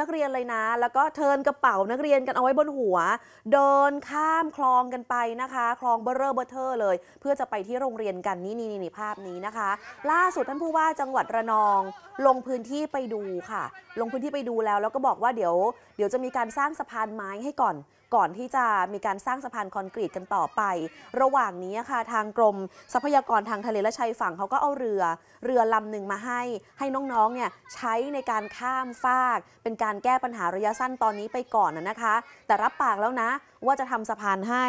นักเรียนเลยนะ แล้วก็เทินกระเป๋านักเรียนกันเอาไว้บนหัว เดินข้ามคลองกันไปนะคะ คลองเบอร์เรอเบอร์เทอร์เลย เพื่อจะไปที่โรงเรียนกันนี่นี่นี่ภาพนี้นะคะ ล่าสุดท่านผู้ว่าจังหวัดระนอง ลงพื้นที่ไปดูค่ะ ลงพื้นที่ไปดูแล้วแล้วก็บอกว่าเดี๋ยวเดี๋ยวจะมีการสร้างสะพานไม้ให้ก่อนก่อนที่จะมีการสร้างสะพานคอนกรีตกันต่อไป ระหว่างนี้ค่ะทางกรม ทรัพยากรทางทะเลและชายฝั่งเขาก็เอาเรือ เรือลำหนึ่งมาให้ ให้น้องๆเนี่ยใช้ในการข้ามฟาก เป็นการแก้ปัญหาระยะสั้นตอนนี้ไปก่อนนะคะ แต่รับปากแล้วนะ ว่าจะทำสะพานให้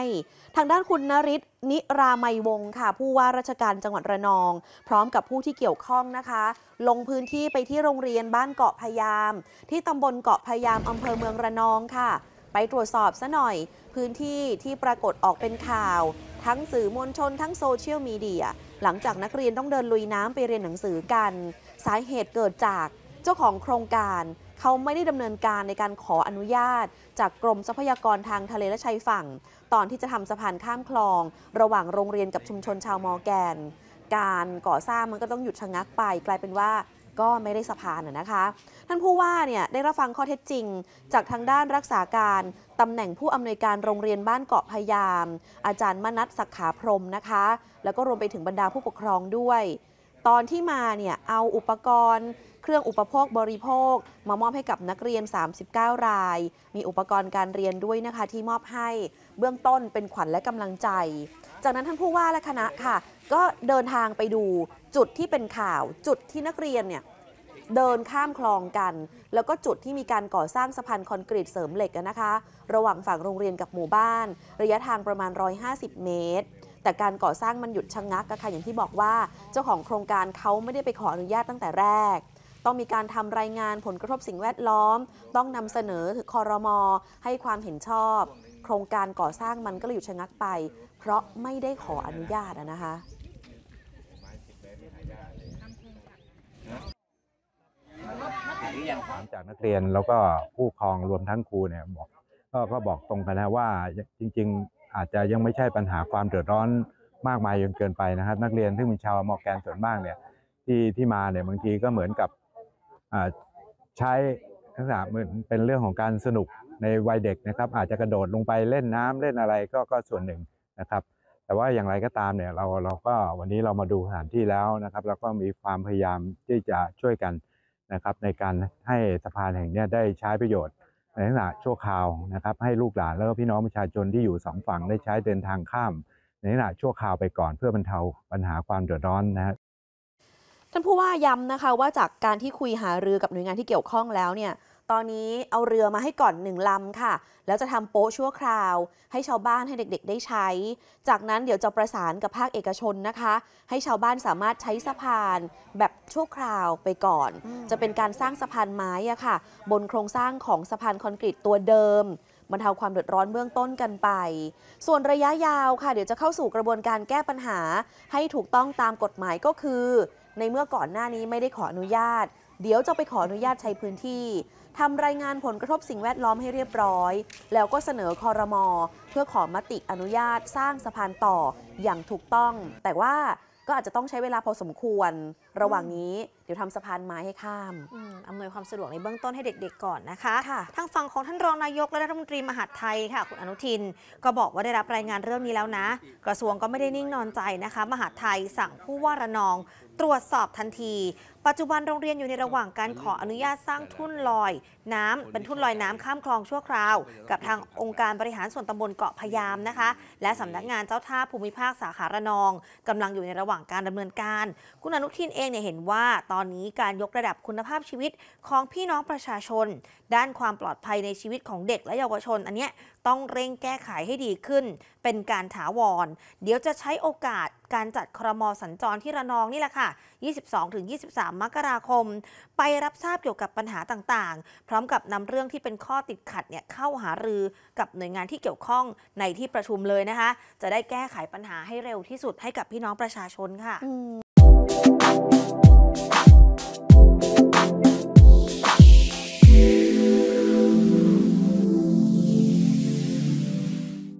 ทางด้านคุณนริศนิรามัยวงค่ะ ผู้ว่าราชการจังหวัดระนอง พร้อมกับผู้ที่เกี่ยวข้องนะคะ ลงพื้นที่ไปที่โรงเรียนบ้านเกาะพยาม ที่ตำบลเกาะพยามอำเภอเมืองระนองค่ะไปตรวจสอบซะหน่อยพื้นที่ที่ปรากฏออกเป็นข่าว ทั้งสื่อมวลชน ทั้งโซเชียลมีเดีย หลังจากนักเรียนต้องเดินลุยน้ำไปเรียนหนังสือกัน สาเหตุเกิดจากเจ้าของโครงการ เขาไม่ได้ดำเนินการในการขออนุญาต จากกรมทรัพยากรทางทะเลและชายฝั่ง ตอนที่จะทำสะพานข้ามคลอง ระหว่างโรงเรียนกับชุมชนชาวมอแกน การก่อสร้างมันก็ต้องหยุดชะงักไปกลายเป็นว่าก็ไม่ได้สะพานนะคะ ท่านผู้ว่าเนี่ยได้รับฟังข้อเท็จจริง จากทางด้านรักษาการ ตำแหน่งผู้อำนวยการโรงเรียนบ้านเกาะพยามอาจารย์มนัทศักขาพรมนะคะ แล้วก็รวมไปถึงบรรดาผู้ปกครองด้วย ตอนที่มาเนี่ยเอาอุปกรณ์เครื่องอุปโภคบริโภคมามอบให้กับนักเรียน 39 ราย มีอุปกรณ์การเรียนด้วยนะคะที่มอบให้เบื้องต้นเป็นขวัญและกำลังใจ จากนั้นท่านผู้ว่าและคณะค่ะ ก็เดินทางไปดูจุดที่เป็นข่าวจุดที่นักเรียนเนี่ยเดินข้ามคลองกัน แล้วก็จุดที่มีการก่อสร้างสะพานคอนกรีตเสริมเหล็กนะคะระหว่างฝั่งโรงเรียนกับหมู่บ้าน ระยะทางประมาณ 150 เมตร แต่การก่อสร้างมันหยุดชะงงักค่ะอย่างที่บอกว่าเจ้าของโครงการเขาไม่ได้ไปขออนุญาตตั้งแต่แรกต้องมีการทำรายงานผลกระทบสิ่งแวดล้อม ต้องนำเสนอถึงคอรมอให้ความเห็นชอบ โครงการก่อสร้างมันก็เลยหยุดชะงักไป เพราะไม่ได้ขออนุญาตนะคะถามจากนักเรียนแล้วก็ผู้ครองรวมทั้งครูเนี่ยบอกก็ก็บอกตรงกันนะว่าจริงๆอาจจะยังไม่ใช่ปัญหาความเดือดร้อนมากมายจนเกินไปนะครับนักเรียนที่เป็นชาวมอแกนส่วนมากเนี่ยที่ที่มาเนี่ยบางทีก็เหมือนกับใช้ทักษะเหมือนเป็นเรื่องของการสนุกในวัยเด็กนะครับ อาจจะกระโดดลงไปเล่นน้ำเล่นอะไรก็ก็ส่วนหนึ่งนะครับ แต่ว่าอย่างไรก็ตามเนี่ยเราเราก็วันนี้เรามาดูสถานที่แล้วนะครับแล้วก็มีความพยายามที่จะช่วยกันนะครับในการให้สะพานแห่งนี้ได้ใช้ประโยชน์ในขักษณะชั่วคราวนะครับ ให้ลูกหลานแล้วก็พี่น้องประชาชนที่อยู่สองฝั่งได้ใช้เดินทางข้ามในขักษณะชั่วคราวไปก่อนเพื่อบรรเทาปัญหาความเดือดร้อนนะครับานผู้ว่าย้ำนะคะว่าจากการที่คุยหารือกับหน่วยงานที่เกี่ยวข้องแล้วเนี่ย ตอนนี้เอาเรือมาให้ก่อนหนึ่งลำค่ะ แล้วจะทำโป๊ะชั่วคราว ให้ชาวบ้านให้เด็กๆ ได้ใช้ จากนั้นเดี๋ยวจะประสานกับภาคเอกชนนะคะ ให้ชาวบ้านสามารถใช้สะพานแบบชั่วคราวไปก่อน จะเป็นการสร้างสะพานไม้อะค่ะ บนโครงสร้างของสะพานคอนกรีตตัวเดิมบรรเทาความเดือดร้อนเบื้องต้นกันไป ส่วนระยะยาวค่ะ เดี๋ยวจะเข้าสู่กระบวนการแก้ปัญหา ให้ถูกต้องตามกฎหมายก็คือในเมื่อก่อนหน้านี้ไม่ได้ขออนุญาต เดี๋ยวจะไปขออนุญาตใช้พื้นที่ทำรายงานผลกระทบสิ่งแวดล้อมให้เรียบร้อย แล้วก็เสนอคอรมอเพื่อขอมติอนุญาตสร้างสะพานต่ออย่างถูกต้อง แต่ว่าก็อาจจะต้องใช้เวลาพอสมควรระหว่างนี้ เดี๋ยวทำสะพานไม้ให้ข้าม อำนวยความสะดวก ในเบื้องต้นให้เด็กๆก่อนนะคะคะทางฝั่งของท่านรองนายกและรัฐมนตรีมหาดไทยค่ะ คุณอนุทิน ก็บอกว่าได้รับรายงานเรื่องนี้แล้วนะ กระทรวงก็ไม่ได้นิ่งนอนใจนะคะ มหาดไทยสั่งผู้ว่าระนอง ตรวจสอบทันที ปัจจุบันโรงเรียนอยู่ในระหว่างการขออนุญาตสร้างทุ่นลอยน้ำ เป็นทุ่นลอยน้ำข้ามคลองชั่วคราวกับทางองค์การบริหารส่วนตำบลเกาะพยามนะคะ และสำนักงานเจ้าท่าภูมิภาคสาขาระนองกำลังอยู่ในระหว่างว่างการดำเนินการ คุณอนุทินเองเนี่ยเห็นว่า ตอนนี้การยกระดับคุณภาพชีวิตของพี่น้องประชาชน ด้านความปลอดภัยในชีวิตของเด็กและเยาวชนอันเนี้ยต้องเร่งแก้ไขให้ดีขึ้น เป็นการถาวร เดี๋ยวจะใช้โอกาสการจัดครมสัญจรที่ระนองนี่แหละค่ะ 22-23 มกราคม ไปรับทราบเกี่ยวกับปัญหาต่าง ๆ พร้อมกับนำเรื่องที่เป็นข้อติดขัดเนี่ยเข้าหารือกับหน่วยงานที่เกี่ยวข้องในที่ประชุมเลยนะคะ จะได้แก้ไขปัญหาให้เร็วที่สุดให้กับพี่น้องประชาชนค่ะ